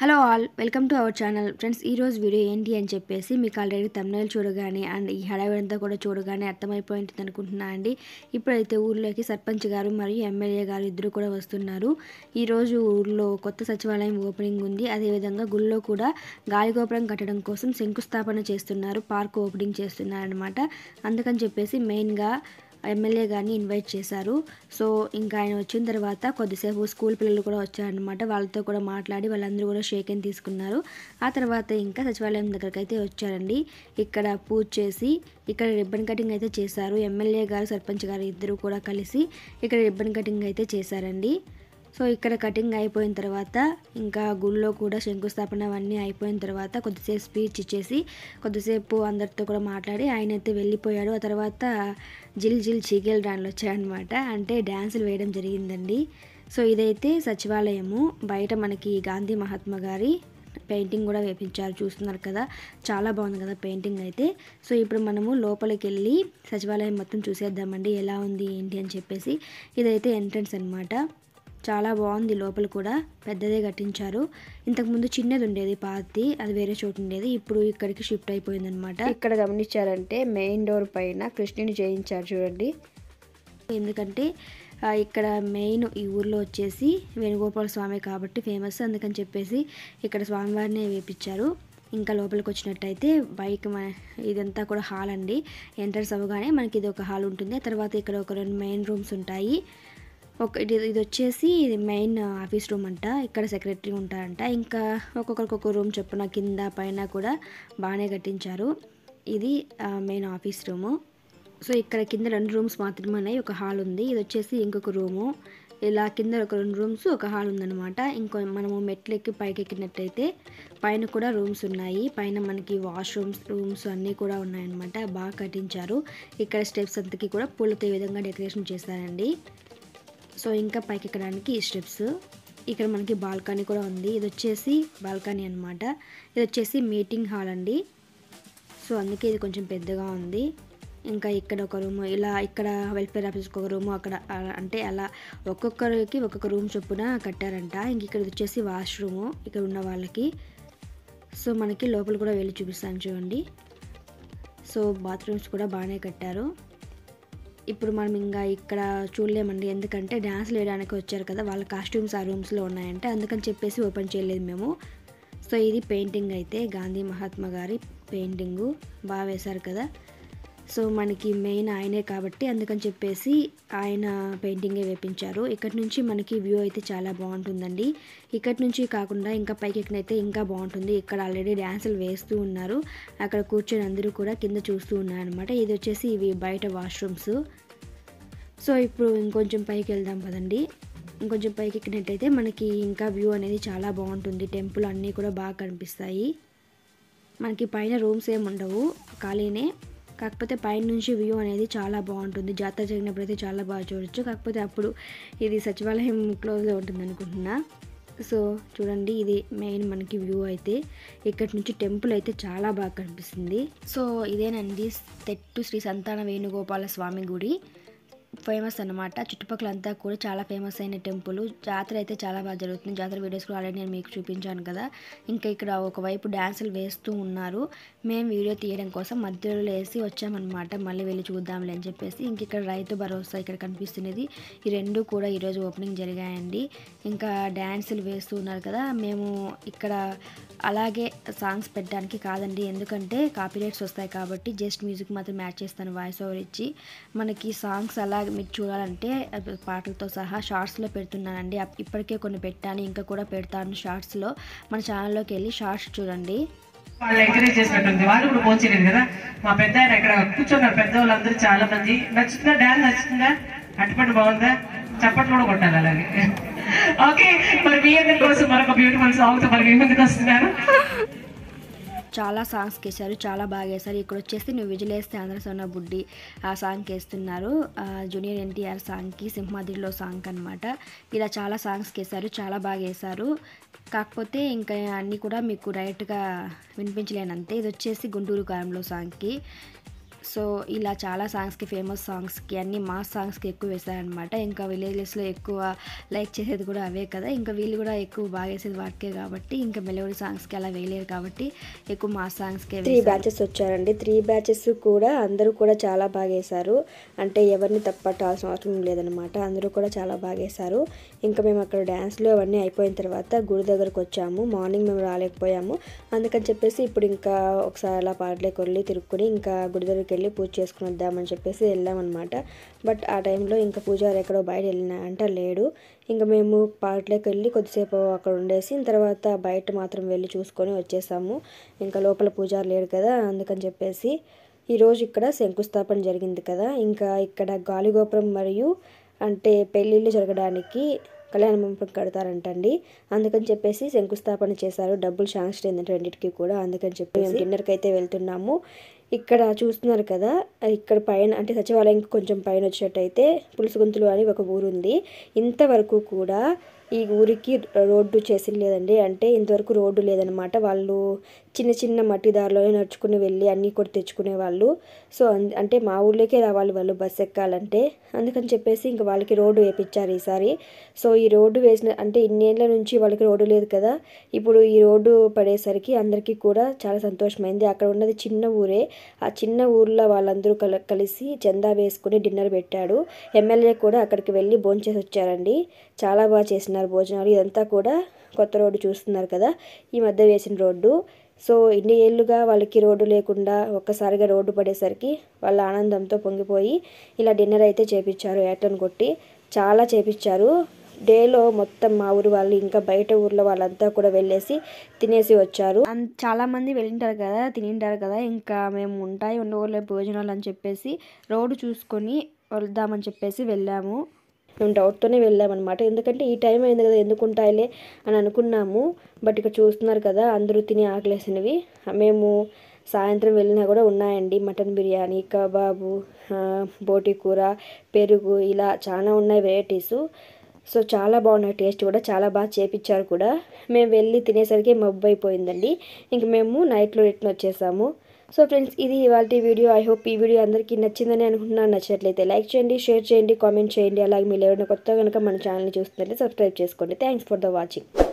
hello all welcome to our channel friends ఈరోజు video ఏంటి అని చెప్పేసి మీకు ఆల్రెడీ తమిళ చూడగానే అండ్ ఈ హడావిడంతా కూడా చూడగానే అర్థమైపోయింది అనుకుంటున్నా అండి ఇప్పుడైతే ఊర్లోకి సర్పంచ్ గారు మరియు ఎమ్మెల్యే గారు ఇద్దరు కూడా వస్తున్నారు ఈరోజు ఊర్లో కొత్త సచివాలయం ఓపెనింగ్ ఉంది అదేవిధంగా గుళ్ళో కూడా గాలిగోపురం కట్టడం కోసం శంకుస్థాపన చేస్తున్నారు పార్క్ ఓపెనింగ్ చేస్తున్నారు అనమాట అందుకని చెప్పేసి మెయిన్గా ఎమ్మెల్యే గారిని ఇన్వైట్ చేశారు సో ఇంకా ఆయన వచ్చిన తర్వాత కొద్దిసేపు స్కూల్ పిల్లలు కూడా వచ్చారనమాట వాళ్ళతో కూడా మాట్లాడి వాళ్ళందరూ కూడా షేక్ అని తీసుకున్నారు ఆ తర్వాత ఇంకా సచివాలయం దగ్గరికి అయితే వచ్చారండి ఇక్కడ పూజ చేసి ఇక్కడ రిబ్బన్ కటింగ్ అయితే చేశారు ఎమ్మెల్యే గారు సర్పంచ్ గారు ఇద్దరు కూడా కలిసి ఇక్కడ రిబ్బన్ కటింగ్ అయితే చేశారండి సో ఇక్కడ కటింగ్ అయిపోయిన తర్వాత ఇంకా గుళ్ళో కూడా శంకుస్థాపన అవన్నీ అయిపోయిన తర్వాత కొద్దిసేపు స్పీచ్ ఇచ్చేసి కొద్దిసేపు అందరితో కూడా మాట్లాడి ఆయన అయితే వెళ్ళిపోయాడు ఆ తర్వాత జిల్ జిల్ చీకెల్ డాన్లు వచ్చాయన్నమాట అంటే డ్యాన్సులు వేయడం జరిగిందండి సో ఇదైతే సచివాలయము బయట మనకి గాంధీ మహాత్మా గారి పెయింటింగ్ కూడా వేపించారు చూస్తున్నారు కదా చాలా బాగుంది కదా పెయింటింగ్ అయితే సో ఇప్పుడు మనము లోపలికి వెళ్ళి సచివాలయం మొత్తం చూసేద్దామండి ఎలా ఉంది ఏంటి అని చెప్పేసి ఇదైతే ఎంట్రన్స్ అనమాట చాలా బాగుంది లోపల కూడా పెద్దదే కట్టించారు ఇంతకుముందు చిన్నది ఉండేది పాతి అది వేరే చోటు ఉండేది ఇప్పుడు ఇక్కడికి షిఫ్ట్ అయిపోయింది అనమాట ఇక్కడ గమనించారంటే మెయిన్ డోర్ పైన కృష్ణుని జయించారు చూడండి ఎందుకంటే ఇక్కడ మెయిన్ ఈ ఊర్లో వచ్చేసి వేణుగోపాల స్వామి కాబట్టి ఫేమస్ అందుకని చెప్పేసి ఇక్కడ స్వామివారిని వేపించారు ఇంకా లోపలికి వచ్చినట్టయితే బైక్ మన ఇదంతా కూడా హాల్ అండి ఎంటర్స్ అవ్వగానే మనకి ఇది ఒక హాల్ ఉంటుంది తర్వాత ఇక్కడ ఒక రెండు మెయిన్ రూమ్స్ ఉంటాయి ఒక ఇది ఇది వచ్చేసి ఇది మెయిన్ ఆఫీస్ రూమ్ అంట ఇక్కడ సెక్రటరీ ఉంటారంట ఇంకా ఒక్కొక్కరికి ఒక్కొక్క రూమ్ చెప్పున కింద పైన కూడా బాగానే కట్టించారు ఇది మెయిన్ ఆఫీస్ రూము సో ఇక్కడ కింద రెండు రూమ్స్ మాత్రమే ఉన్నాయి ఒక హాల్ ఉంది ఇది వచ్చేసి ఇంకొక రూము ఇలా కింద ఒక రెండు రూమ్స్ ఒక హాల్ ఉందన్నమాట ఇంకో మనము మెట్లెక్కి పైకి ఎక్కినట్టయితే పైన కూడా రూమ్స్ ఉన్నాయి పైన మనకి వాష్రూమ్స్ రూమ్స్ అన్నీ కూడా ఉన్నాయన్నమాట బాగా కట్టించారు ఇక్కడ స్టెప్స్ అంతకి కూడా పూలతో ఈ విధంగా డెకరేషన్ చేశారండి సో ఇంకా పైకి ఎక్కడానికి ఈ స్టెప్స్ ఇక్కడ మనకి బాల్కనీ కూడా ఉంది ఇది వచ్చేసి బాల్కనీ అనమాట ఇది వచ్చేసి మీటింగ్ హాల్ అండి సో అందుకే ఇది కొంచెం పెద్దగా ఉంది ఇంకా ఇక్కడ ఒక రూమ్ ఇలా ఇక్కడ వెల్ఫేర్ ఆఫీస్కి ఒక రూమ్ అక్కడ అంటే అలా ఒక్కొక్కరికి ఒక్కొక్క రూమ్ చొప్పున కట్టారంట ఇంక ఇక్కడ వచ్చేసి వాష్రూమ్ ఇక్కడ ఉన్న వాళ్ళకి సో మనకి లోపల కూడా వెళ్ళి చూపిస్తాను చూడండి సో బాత్రూమ్స్ కూడా బాగానే కట్టారు ఇప్పుడు మనం ఇంకా ఇక్కడ చూడలేమండి ఎందుకంటే డ్యాన్స్ వేయడానికి వచ్చారు కదా వాళ్ళ కాస్ట్యూమ్స్ ఆ రూమ్స్లో ఉన్నాయంటే అందుకని చెప్పేసి ఓపెన్ చేయలేదు మేము సో ఇది పెయింటింగ్ అయితే గాంధీ మహాత్మా గారి పెయింటింగు బాగా వేశారు కదా సో మనకి మెయిన్ ఆయనే కాబట్టి అందుకని చెప్పేసి ఆయన పెయింటింగే వేపించారు ఇక్కడ నుంచి మనకి వ్యూ అయితే చాలా బాగుంటుందండి ఇక్కడ నుంచి కాకుండా ఇంకా పైకి ఎక్కడైతే ఇంకా బాగుంటుంది ఇక్కడ ఆల్రెడీ డ్యాన్సులు వేస్తూ ఉన్నారు అక్కడ కూర్చొని అందరూ కూడా కింద చూస్తూ ఉన్నారనమాట ఇది వచ్చేసి ఇవి బయట వాష్రూమ్స్ సో ఇప్పుడు ఇంకొంచెం పైకి వెళ్దాం కదండి ఇంకొంచెం పైకి ఎక్కినట్టయితే మనకి ఇంకా వ్యూ అనేది చాలా బాగుంటుంది టెంపుల్ అన్నీ కూడా బాగా కనిపిస్తాయి మనకి పైన రూమ్స్ ఏమి ఉండవు ఖాళీనే కాకపోతే నుంచి వ్యూ అనేది చాలా బాగుంటుంది జాతర జరిగినప్పుడు అయితే చాలా బాగా చూడొచ్చు కాకపోతే అప్పుడు ఇది సచివాలయం క్లోజ్లో ఉంటుంది అనుకుంటున్నా సో చూడండి ఇది మెయిన్ మనకి వ్యూ అయితే ఇక్కడ నుంచి టెంపుల్ అయితే చాలా బాగా కనిపిస్తుంది సో ఇదేనండి తెట్టు శ్రీ సంతాన వేణుగోపాల స్వామి గుడి ఫేమస్ అనమాట అంతా కూడా చాలా ఫేమస్ అయిన టెంపుల్ జాతర అయితే చాలా బాగా జరుగుతుంది జాతర వీడియోస్ కూడా ఆల్రెడీ నేను మీకు చూపించాను కదా ఇంకా ఇక్కడ ఒకవైపు డ్యాన్సులు వేస్తూ ఉన్నారు మేము వీడియో తీయడం కోసం మధ్యలో వేసి వచ్చామన్నమాట మళ్ళీ వెళ్ళి చూద్దాంలే అని చెప్పేసి ఇంక ఇక్కడ రైతు భరోసా ఇక్కడ కనిపిస్తున్నది ఈ రెండు కూడా ఈరోజు ఓపెనింగ్ జరిగాయండి ఇంకా డ్యాన్సులు వేస్తూ ఉన్నారు కదా మేము ఇక్కడ అలాగే సాంగ్స్ పెట్టడానికి కాదండి ఎందుకంటే కాపీరైట్స్ వస్తాయి కాబట్టి జస్ట్ మ్యూజిక్ మాత్రం మ్యాచ్ చేస్తాను వాయిస్ ఓవర్ ఇచ్చి మనకి సాంగ్స్ అలా ఇంకా మీరు చూడాలంటే పాటలతో సహా షార్ట్స్లో పెడుతున్నానండి ఇప్పటికే కొన్ని పెట్టాను ఇంకా కూడా పెడతాను షార్ట్స్లో మన ఛానల్లోకి వెళ్ళి షార్ట్స్ చూడండి వాళ్ళు ఎంకరేజ్ చేసినట్టుంది వాళ్ళు కూడా పోంచలేదు కదా మా పెద్ద ఆయన ఇక్కడ కూర్చున్నారు పెద్ద వాళ్ళందరూ చాలా మంది నచ్చుతుందా డాన్స్ నచ్చుతుందా అటుపండు బాగుందా చప్పట్లు కూడా కొట్టాలి అలాగే ఓకే మరి మీ అందరి కోసం మరొక బ్యూటిఫుల్ సాంగ్ తో మరి మీ ముందుకు వస్తున్నారు చాలా సాంగ్స్కి వేశారు చాలా బాగా వేశారు ఇక్కడ వచ్చేసి నువ్వు విజిలేస్తే అందరూ సొన్న బుడ్డి ఆ సాంగ్ వేస్తున్నారు జూనియర్ ఎన్టీఆర్ సాంగ్కి సింహాద్రిలో సాంగ్ అనమాట ఇలా చాలా సాంగ్స్కి వేశారు చాలా బాగా వేశారు కాకపోతే ఇంకా అన్నీ కూడా మీకు డైరెక్ట్గా వినిపించలేనంతే ఇది వచ్చేసి గుంటూరు కాలంలో సాంగ్కి సో ఇలా చాలా సాంగ్స్కి ఫేమస్ సాంగ్స్కి అన్ని మా సాంగ్స్కి ఎక్కువ వేశారనమాట ఇంకా విలేజెస్లో ఎక్కువ లైక్ చేసేది కూడా అవే కదా ఇంకా వీళ్ళు కూడా ఎక్కువ బాగా వేసేది వాటికే కాబట్టి ఇంకా మెలోడీ సాంగ్స్కి అలా వేయలేరు కాబట్టి ఎక్కువ మా సాంగ్స్కే త్రీ బ్యాచెస్ వచ్చారండి త్రీ బ్యాచెస్ కూడా అందరూ కూడా చాలా బాగా వేశారు అంటే ఎవరిని తప్పట్టాల్సిన అవసరం లేదనమాట అందరూ కూడా చాలా బాగా వేశారు ఇంకా మేము అక్కడ డ్యాన్స్లో అవన్నీ అయిపోయిన తర్వాత గుడి దగ్గరకు వచ్చాము మార్నింగ్ మేము రాలేకపోయాము అందుకని చెప్పేసి ఇప్పుడు ఇంకా ఒకసారి అలా పాటలేకి తిరుక్కుని ఇంకా గుడి దగ్గరికి వెళ్ళి పూజ చేసుకుని వద్దామని చెప్పేసి వెళ్ళామన్నమాట బట్ ఆ టైంలో ఇంకా పూజారి ఎక్కడో బయట వెళ్ళినారంట లేడు ఇంకా మేము పార్ట్లోకి వెళ్ళి కొద్దిసేపు అక్కడ ఉండేసి తర్వాత బయట మాత్రం వెళ్ళి చూసుకొని వచ్చేసాము ఇంకా లోపల పూజారి లేడు కదా అందుకని చెప్పేసి ఈరోజు ఇక్కడ శంకుస్థాపన జరిగింది కదా ఇంకా ఇక్కడ గాలిగోపురం మరియు అంటే పెళ్ళిళ్ళు జరగడానికి కళ్యాణ మండపం కడతారంటండి అందుకని చెప్పేసి శంకుస్థాపన చేశారు డబ్బులు శాంక్షన్ అయిందంటే రెండింటికి కూడా అందుకని చెప్పి మేము డిన్నర్కి అయితే వెళ్తున్నాము ఇక్కడ చూస్తున్నారు కదా ఇక్కడ పైన అంటే సచివాలయం కొంచెం పైన వచ్చేటైతే గుంతులు అని ఒక ఊరుంది ఇంతవరకు కూడా ఈ ఊరికి రోడ్డు చేసి లేదండి అంటే ఇంతవరకు రోడ్డు లేదనమాట వాళ్ళు చిన్న చిన్న మట్టి దారిలోనే నడుచుకుని వెళ్ళి అన్నీ కూడా తెచ్చుకునే వాళ్ళు సో అంటే మా ఊర్లోకే రావాలి వాళ్ళు బస్సు ఎక్కాలంటే అందుకని చెప్పేసి ఇంకా వాళ్ళకి రోడ్డు వేపించారు ఈసారి సో ఈ రోడ్డు వేసిన అంటే ఇన్నేళ్ళ నుంచి వాళ్ళకి రోడ్డు లేదు కదా ఇప్పుడు ఈ రోడ్డు పడేసరికి అందరికీ కూడా చాలా సంతోషమైంది అక్కడ ఉన్నది చిన్న ఊరే ఆ చిన్న ఊర్లో వాళ్ళందరూ కల కలిసి చందా వేసుకుని డిన్నర్ పెట్టాడు ఎమ్మెల్యే కూడా అక్కడికి వెళ్ళి భోంచేసి వచ్చారండి చాలా బాగా చేసిన చేస్తున్నారు భోజనాలు ఇదంతా కూడా కొత్త రోడ్డు చూస్తున్నారు కదా ఈ మధ్య వేసిన రోడ్డు సో ఇన్ని ఏళ్ళుగా వాళ్ళకి రోడ్డు లేకుండా ఒక్కసారిగా రోడ్డు పడేసరికి వాళ్ళ ఆనందంతో పొంగిపోయి ఇలా డిన్నర్ అయితే చేపించారు ఏటన్ కొట్టి చాలా చేపించారు డేలో మొత్తం మా ఊరు వాళ్ళు ఇంకా బయట ఊర్లో వాళ్ళంతా కూడా వెళ్ళేసి తినేసి వచ్చారు చాలా మంది వెళ్ళింటారు కదా తినింటారు కదా ఇంకా మేము ఉంటాయి ఉన్న ఊర్లో భోజనాలు అని చెప్పేసి రోడ్డు చూసుకొని వద్దామని చెప్పేసి వెళ్ళాము మేము డౌట్తోనే వెళ్ళామన్నమాట ఎందుకంటే ఈ టైం అయింది కదా ఎందుకు ఉంటాయిలే అని అనుకున్నాము బట్ ఇక్కడ చూస్తున్నారు కదా అందరూ తిని ఆకలేసినవి మేము సాయంత్రం వెళ్ళినా కూడా ఉన్నాయండి మటన్ బిర్యానీ కబాబు బోటి కూర పెరుగు ఇలా చాలా ఉన్నాయి వెరైటీస్ సో చాలా బాగున్నాయి టేస్ట్ కూడా చాలా బాగా చేపించారు కూడా మేము వెళ్ళి తినేసరికి మబ్బు అయిపోయిందండి ఇంక మేము నైట్లో రిటర్న్ వచ్చేసాము సో ఫ్రెండ్స్ ఇది ఇవాళ వీడియో ఐ హోప్ ఈ వీడియో అందరికీ నచ్చిందని అనుకుంటున్నాను నచ్చినట్లయితే లైక్ చేయండి షేర్ చేయండి కామెంట్ చేయండి అలాగే మీరు ఎవరైనా కొత్తగా కనుక మన ఛానల్ని చూస్తుంటే సబ్స్క్రైబ్ చేసుకోండి థ్యాంక్స్ ఫర్ ద వాచింగ్